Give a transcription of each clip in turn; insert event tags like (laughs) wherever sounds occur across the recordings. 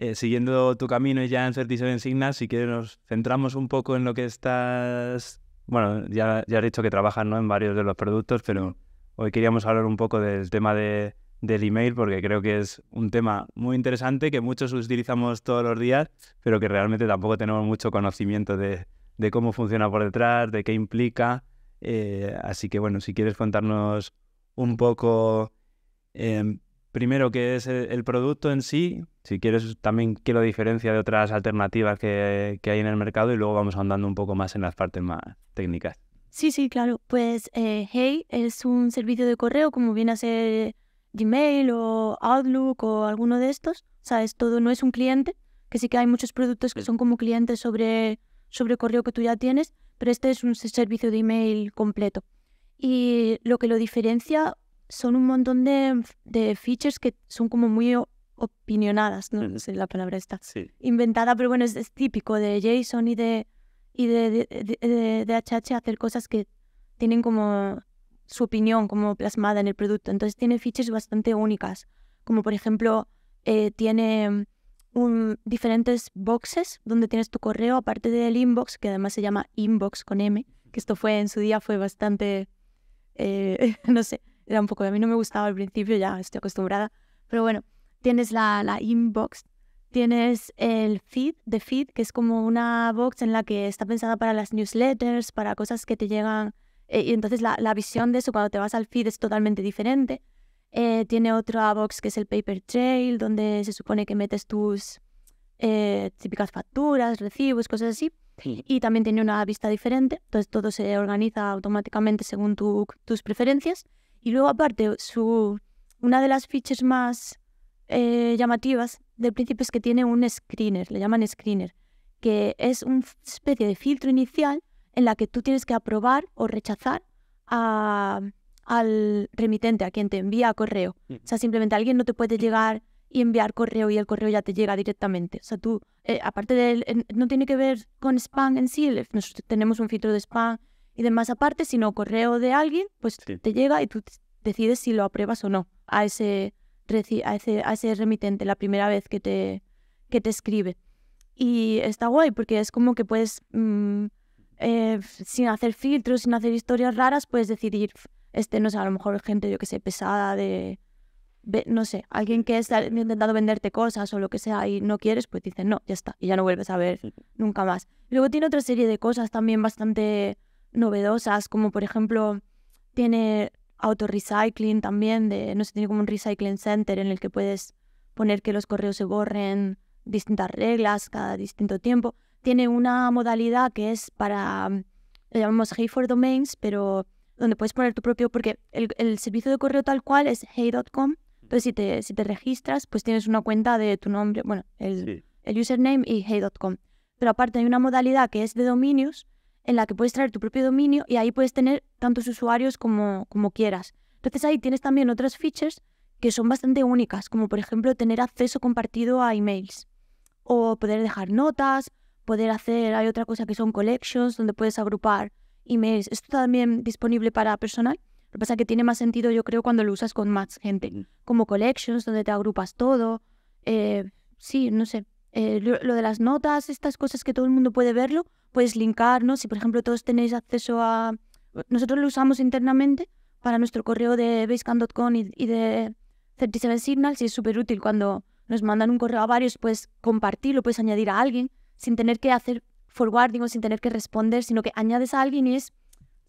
Eh, siguiendo tu camino y ya en 37 Signals, si quieres nos centramos un poco en lo que estás... Bueno, ya, ya has dicho que trabajas ¿no? en varios de los productos, pero hoy queríamos hablar un poco del tema del email, porque creo que es un tema muy interesante que muchos utilizamos todos los días, pero que realmente tampoco tenemos mucho conocimiento de, cómo funciona por detrás, de qué implica. Eh, así que bueno, si quieres contarnos un poco, em, primero, qué es el producto en sí, si quieres, también quiero diferencia de otras alternativas que, hay en el mercado y luego vamos andando un poco más en las partes más técnicas. Sí, sí, claro. Pues eh, Hey es un servicio de correo como viene a ser Gmail o Outlook o alguno de estos. O sea, es todo, no es un cliente, que sí que hay muchos productos que son como clientes sobre, sobre correo que tú ya tienes, pero este es un servicio de email completo. Y lo que lo diferencia son un montón de, de features que son como muy opinionadas, no sé la palabra esta, inventada, pero bueno, es, típico de Jason y de y de, HH hacer cosas que tienen como su opinión como plasmada en el producto. Entonces tiene features bastante únicas, como por ejemplo eh, tiene mm, un, diferentes boxes donde tienes tu correo, aparte del inbox, que además se llama inbox con M, que esto fue en su día fue bastante, eh, (laughs) no sé, era un poco, a mí no me gustaba al principio, ya estoy acostumbrada, pero bueno, tienes la, la inbox, tienes el feed de feed, que es como una box en la que está pensada para las newsletters, para cosas que te llegan. Eh, y entonces la, la, visión de eso cuando te vas al feed es totalmente diferente. Eh, tiene otra box que es el paper trail, donde se supone que metes tus eh, típicas facturas, recibos, cosas así. Y también tiene una vista diferente, entonces todo se organiza automáticamente según tu, tus preferencias. Y luego aparte, su, una de las features más eh, llamativas del principio es que tiene un screener, le llaman screener, que es una especie de filtro inicial en la que tú tienes que aprobar o rechazar al remitente, a quien te envía correo. Mm. O sea, simplemente alguien no te puede mm. llegar y enviar correo y el correo ya te llega directamente. O sea, tú, eh, aparte de, no tiene que ver con spam en sí, nosotros tenemos un filtro de spam y demás aparte, sino correo de alguien, pues te llega y tú decides si lo apruebas o no a ese a ese, remitente la primera vez que te, que te escribe. Y está guay porque es como que puedes, mm, eh, sin hacer filtros, sin hacer historias raras, puedes decidir, este no sé, a lo mejor gente, yo que sé, pesada de, no sé, alguien que está intentando venderte cosas o lo que sea y no quieres, pues dices, no, ya está, y ya no vuelves a ver (laughs) nunca más. Luego tiene otra serie de cosas también bastante novedosas, como por ejemplo, tiene auto-recycling también, de, no sé, tiene como un recycling center en el que puedes poner que los correos se borren distintas reglas cada distinto tiempo. Tiene una modalidad que es para, mm, lo llamamos Hey for Domains, pero donde puedes poner tu propio, porque el, servicio de correo tal cual es hey.com, entonces si te, si te registras, pues tienes una cuenta de tu nombre, bueno, el, el username y hey.com. Pero aparte hay una modalidad que es de dominios, en la que puedes traer tu propio dominio y ahí puedes tener tantos usuarios como, como quieras. Entonces ahí tienes también otras features que son bastante únicas, como por ejemplo tener acceso compartido a emails o poder dejar notas, poder hacer, hay otra cosa que son collections, donde puedes agrupar emails. Esto también disponible para personal. Lo que pasa es que tiene más sentido, yo creo, cuando lo usas con más gente. Mm. Como collections, donde te agrupas todo. Eh, sí, no sé. Eh, lo, de las notas, estas cosas que todo el mundo puede verlo, puedes linkar, Si por ejemplo todos tenéis acceso a... Nosotros lo usamos internamente para nuestro correo de basecamp.com y, de 37 Signals y es súper útil cuando nos mandan un correo a varios, puedes compartirlo, puedes añadir a alguien sin tener que hacer forwarding o sin tener que responder, sino que añades a alguien y es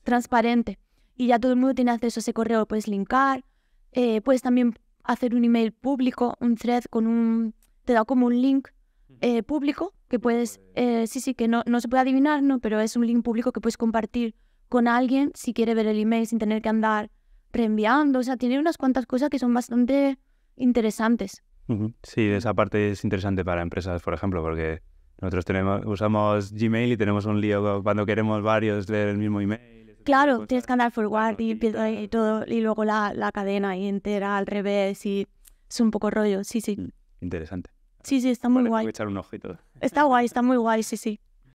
transparente. Y ya todo el mundo tiene acceso a ese correo, puedes linkar, eh, puedes también hacer un email público, un thread con un... te da como un link eh, público que puedes, eh, sí, sí, que no, no se puede adivinar, ¿no? Pero es un link público que puedes compartir con alguien si quiere ver el email sin tener que andar reenviando. O sea, tiene unas cuantas cosas que son bastante interesantes. Sí, mm. esa parte es interesante para empresas, por ejemplo, porque nosotros tenemos, usamos Gmail y tenemos un lío cuando queremos varios leer el mismo email. Claro, tienes que andar forward y, todo, y luego la, la cadena y entera al revés y es un poco rollo, sí, sí. Mm, interesante. Sí, sí, está muy voy guay. Echar un ojito. Está guay, está muy guay, sí, sí.